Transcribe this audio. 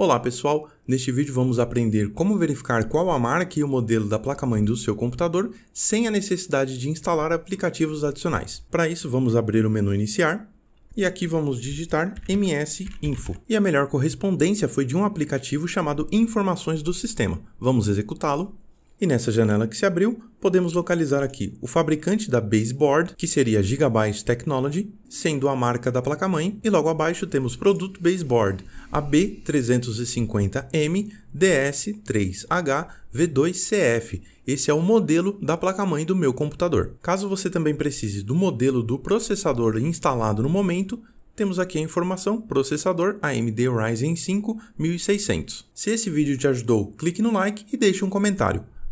Olá pessoal, neste vídeo vamos aprender como verificar qual a marca e o modelo da placa-mãe do seu computador sem a necessidade de instalar aplicativos adicionais. Para isso vamos abrir o menu iniciar e aqui vamos digitar msinfo. E a melhor correspondência foi de um aplicativo chamado Informações do Sistema. Vamos executá-lo e nessa janela que se abriu, podemos localizar aqui o fabricante da baseboard, que seria Gigabyte Technology, sendo a marca da placa-mãe, e logo abaixo temos produto baseboard, a b 350 mds 3 hv 2 cf Esse é o modelo da placa-mãe do meu computador. Caso você também precise do modelo do processador instalado no momento, temos aqui a informação processador AMD Ryzen 5 1600. Se esse vídeo te ajudou, clique no like e deixe um comentário.